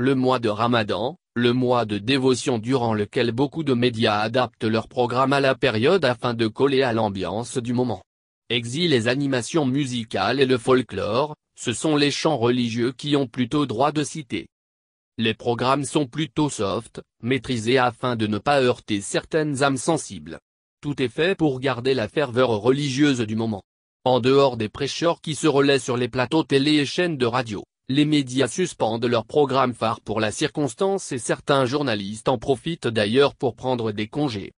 le mois de Ramadan, le mois de dévotion durant lequel beaucoup de médias adaptent leur programme à la période afin de coller à l'ambiance du moment. Exil les animations musicales et le folklore, ce sont les chants religieux qui ont plutôt droit de citer. Les programmes sont plutôt soft, maîtrisés afin de ne pas heurter certaines âmes sensibles. Tout est fait pour garder la ferveur religieuse du moment. En dehors des prêcheurs qui se relaient sur les plateaux télé et chaînes de radio, les médias suspendent leur programme phare pour la circonstance et certains journalistes en profitent d'ailleurs pour prendre des congés.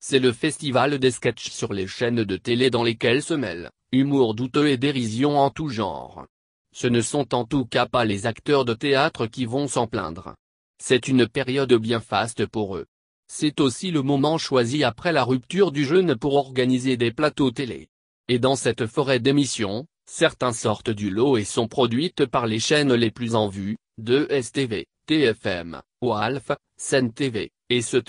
C'est le festival des sketchs sur les chaînes de télé dans lesquelles se mêlent, humour douteux et dérision en tout genre. Ce ne sont en tout cas pas les acteurs de théâtre qui vont s'en plaindre. C'est une période bien faste pour eux. C'est aussi le moment choisi après la rupture du jeûne pour organiser des plateaux télé. Et dans cette forêt d'émissions, Certains sortent du lot et sont produites par les chaînes les plus en vue, de STV, TFM, WALF, sen et etc.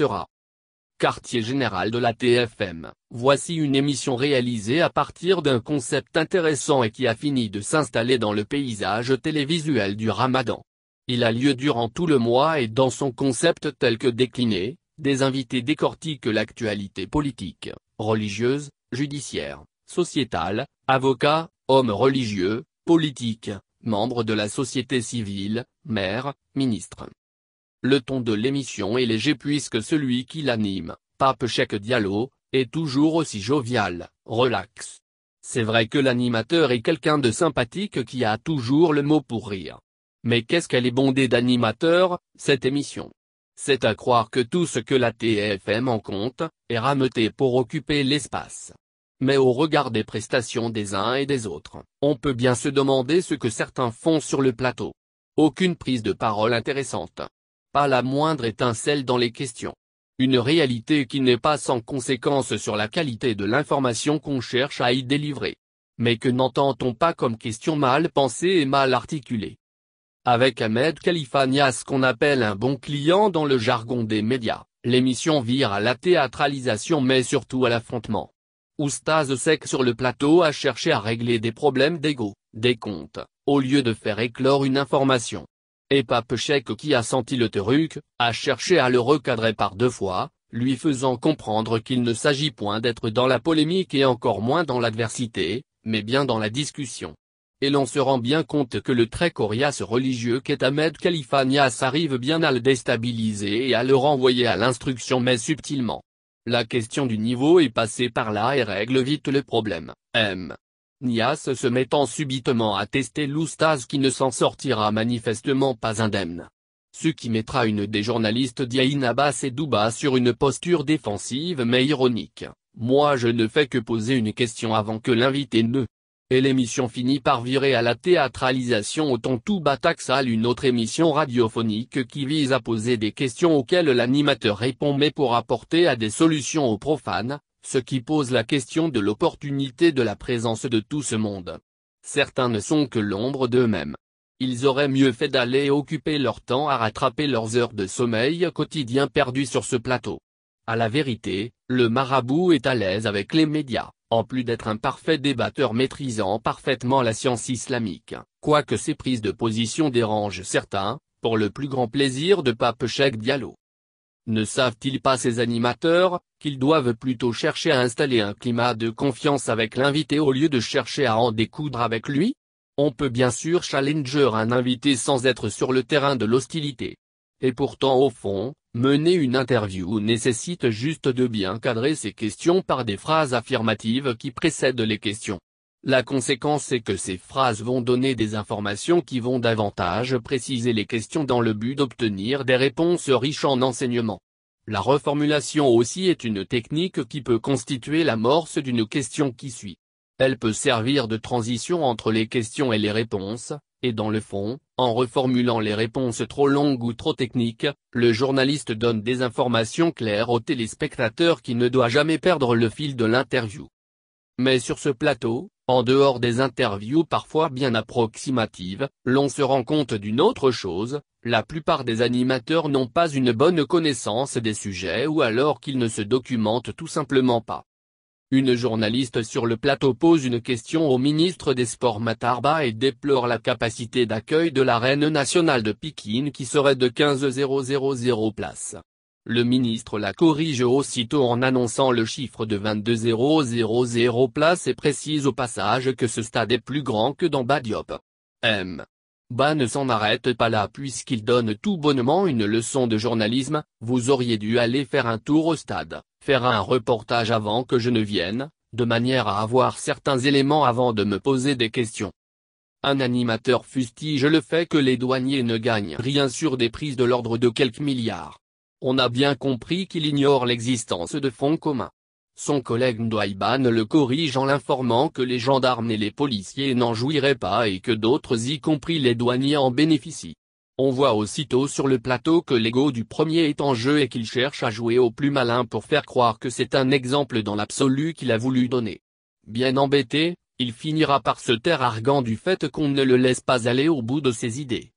Quartier général de la TFM, voici une émission réalisée à partir d'un concept intéressant et qui a fini de s'installer dans le paysage télévisuel du ramadan. Il a lieu durant tout le mois et dans son concept tel que décliné, des invités décortiquent l'actualité politique, religieuse, judiciaire, sociétale, avocat, homme religieux, politique, membre de la société civile, maire, ministre. Le ton de l'émission est léger puisque celui qui l'anime, Pape Chèque Diallo, est toujours aussi jovial, relax. C'est vrai que l'animateur est quelqu'un de sympathique qui a toujours le mot pour rire. Mais qu'est-ce qu'elle est bondée d'animateurs, cette émission C'est à croire que tout ce que la TFM en compte, est rameuté pour occuper l'espace. Mais au regard des prestations des uns et des autres, on peut bien se demander ce que certains font sur le plateau. Aucune prise de parole intéressante. Pas la moindre étincelle dans les questions. Une réalité qui n'est pas sans conséquence sur la qualité de l'information qu'on cherche à y délivrer. Mais que n'entend-on pas comme question mal pensée et mal articulée Avec Ahmed Califania, ce qu'on appelle un bon client dans le jargon des médias, l'émission vire à la théâtralisation mais surtout à l'affrontement. Oustaz sec sur le plateau a cherché à régler des problèmes d'ego, des comptes, au lieu de faire éclore une information. Et Pape chèque qui a senti le truc, a cherché à le recadrer par deux fois, lui faisant comprendre qu'il ne s'agit point d'être dans la polémique et encore moins dans l'adversité, mais bien dans la discussion. Et l'on se rend bien compte que le très coriace religieux qu'est Ahmed Khalifa arrive bien à le déstabiliser et à le renvoyer à l'instruction mais subtilement. La question du niveau est passée par là et règle vite le problème. M. Nias se mettant subitement à tester Loustaz qui ne s'en sortira manifestement pas indemne. Ce qui mettra une des journalistes Diaïn Abbas et Douba sur une posture défensive mais ironique. Moi je ne fais que poser une question avant que l'invité ne et l'émission finit par virer à la théâtralisation autant tout Bataxal une autre émission radiophonique qui vise à poser des questions auxquelles l'animateur répond mais pour apporter à des solutions aux profanes, ce qui pose la question de l'opportunité de la présence de tout ce monde. Certains ne sont que l'ombre d'eux-mêmes. Ils auraient mieux fait d'aller occuper leur temps à rattraper leurs heures de sommeil quotidien perdues sur ce plateau. À la vérité, le marabout est à l'aise avec les médias. En plus d'être un parfait débatteur maîtrisant parfaitement la science islamique, quoique ses prises de position dérangent certains, pour le plus grand plaisir de Pape Cheikh Diallo. Ne savent-ils pas ces animateurs, qu'ils doivent plutôt chercher à installer un climat de confiance avec l'invité au lieu de chercher à en découdre avec lui On peut bien sûr challenger un invité sans être sur le terrain de l'hostilité. Et pourtant au fond, Mener une interview nécessite juste de bien cadrer ses questions par des phrases affirmatives qui précèdent les questions. La conséquence est que ces phrases vont donner des informations qui vont davantage préciser les questions dans le but d'obtenir des réponses riches en enseignements. La reformulation aussi est une technique qui peut constituer l'amorce d'une question qui suit. Elle peut servir de transition entre les questions et les réponses, et dans le fond, en reformulant les réponses trop longues ou trop techniques, le journaliste donne des informations claires au téléspectateur qui ne doit jamais perdre le fil de l'interview. Mais sur ce plateau, en dehors des interviews parfois bien approximatives, l'on se rend compte d'une autre chose, la plupart des animateurs n'ont pas une bonne connaissance des sujets ou alors qu'ils ne se documentent tout simplement pas. Une journaliste sur le plateau pose une question au ministre des Sports Matarba et déplore la capacité d'accueil de l'arène nationale de Pékin qui serait de 15 000 places. Le ministre la corrige aussitôt en annonçant le chiffre de 22 000 places et précise au passage que ce stade est plus grand que dans Badiop. M. Bah ne s'en arrête pas là puisqu'il donne tout bonnement une leçon de journalisme, vous auriez dû aller faire un tour au stade, faire un reportage avant que je ne vienne, de manière à avoir certains éléments avant de me poser des questions. Un animateur fustige le fait que les douaniers ne gagnent rien sur des prises de l'ordre de quelques milliards. On a bien compris qu'il ignore l'existence de fonds communs. Son collègue Ndouaïban le corrige en l'informant que les gendarmes et les policiers n'en jouiraient pas et que d'autres y compris les douaniers en bénéficient. On voit aussitôt sur le plateau que l'ego du premier est en jeu et qu'il cherche à jouer au plus malin pour faire croire que c'est un exemple dans l'absolu qu'il a voulu donner. Bien embêté, il finira par se taire arguant du fait qu'on ne le laisse pas aller au bout de ses idées.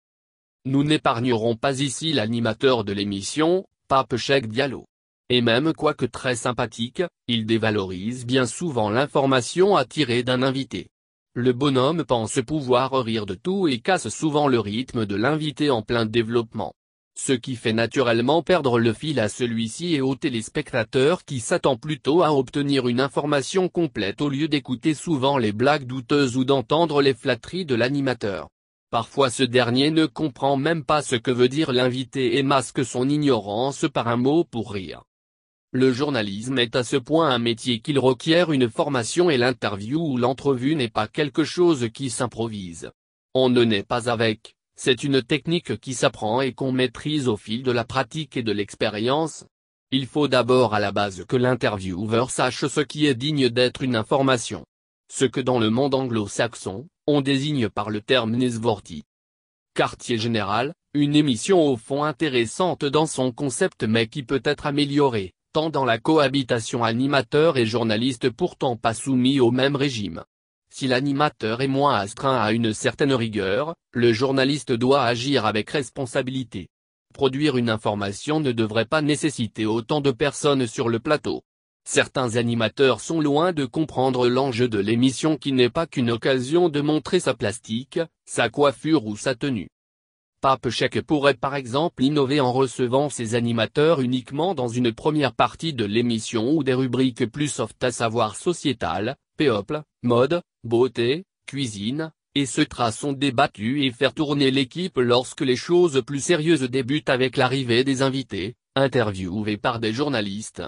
Nous n'épargnerons pas ici l'animateur de l'émission, Pape Chek Diallo. Et même quoique très sympathique, il dévalorise bien souvent l'information attirée d'un invité. Le bonhomme pense pouvoir rire de tout et casse souvent le rythme de l'invité en plein développement. Ce qui fait naturellement perdre le fil à celui-ci et au téléspectateur qui s'attend plutôt à obtenir une information complète au lieu d'écouter souvent les blagues douteuses ou d'entendre les flatteries de l'animateur. Parfois ce dernier ne comprend même pas ce que veut dire l'invité et masque son ignorance par un mot pour rire. Le journalisme est à ce point un métier qu'il requiert une formation et l'interview ou l'entrevue n'est pas quelque chose qui s'improvise. On ne naît pas avec, c'est une technique qui s'apprend et qu'on maîtrise au fil de la pratique et de l'expérience. Il faut d'abord à la base que l'intervieweur sache ce qui est digne d'être une information. Ce que dans le monde anglo-saxon, on désigne par le terme Nesvorti. Quartier général, une émission au fond intéressante dans son concept mais qui peut être améliorée tant dans la cohabitation animateur et journaliste pourtant pas soumis au même régime. Si l'animateur est moins astreint à une certaine rigueur, le journaliste doit agir avec responsabilité. Produire une information ne devrait pas nécessiter autant de personnes sur le plateau. Certains animateurs sont loin de comprendre l'enjeu de l'émission qui n'est pas qu'une occasion de montrer sa plastique, sa coiffure ou sa tenue. Pape Chèque pourrait par exemple innover en recevant ses animateurs uniquement dans une première partie de l'émission ou des rubriques plus soft à savoir Sociétal, Péople, mode, beauté, cuisine, et ce traçon débattu et faire tourner l'équipe lorsque les choses plus sérieuses débutent avec l'arrivée des invités, interviewés par des journalistes.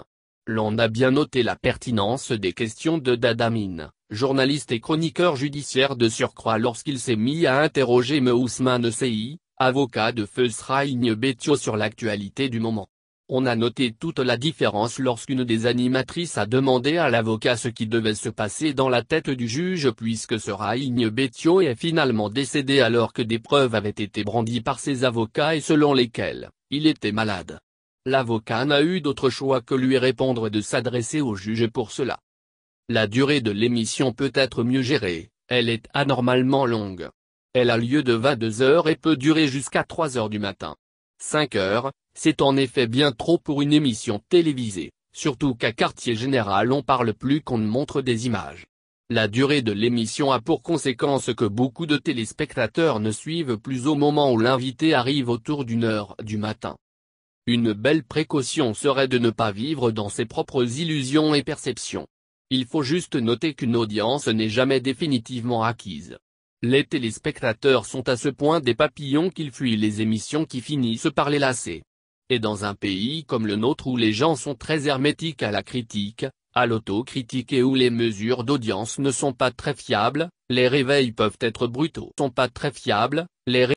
L'on a bien noté la pertinence des questions de Dadamine, journaliste et chroniqueur judiciaire de surcroît lorsqu'il s'est mis à interroger Meousmane C.I. Avocat de Feusraigne Betio sur l'actualité du moment. On a noté toute la différence lorsqu'une des animatrices a demandé à l'avocat ce qui devait se passer dans la tête du juge puisque Seraïgne Betio est finalement décédé alors que des preuves avaient été brandies par ses avocats et selon lesquelles, il était malade. L'avocat n'a eu d'autre choix que lui répondre de s'adresser au juge pour cela. La durée de l'émission peut être mieux gérée, elle est anormalement longue. Elle a lieu de 22 heures et peut durer jusqu'à 3 heures du matin. 5 heures, c'est en effet bien trop pour une émission télévisée, surtout qu'à quartier général on parle plus qu'on ne montre des images. La durée de l'émission a pour conséquence que beaucoup de téléspectateurs ne suivent plus au moment où l'invité arrive autour d'une heure du matin. Une belle précaution serait de ne pas vivre dans ses propres illusions et perceptions. Il faut juste noter qu'une audience n'est jamais définitivement acquise. Les téléspectateurs sont à ce point des papillons qu'ils fuient les émissions qui finissent par les lasser. Et dans un pays comme le nôtre où les gens sont très hermétiques à la critique, à l'autocritique et où les mesures d'audience ne sont pas très fiables, les réveils peuvent être brutaux. Sont pas très fiables, les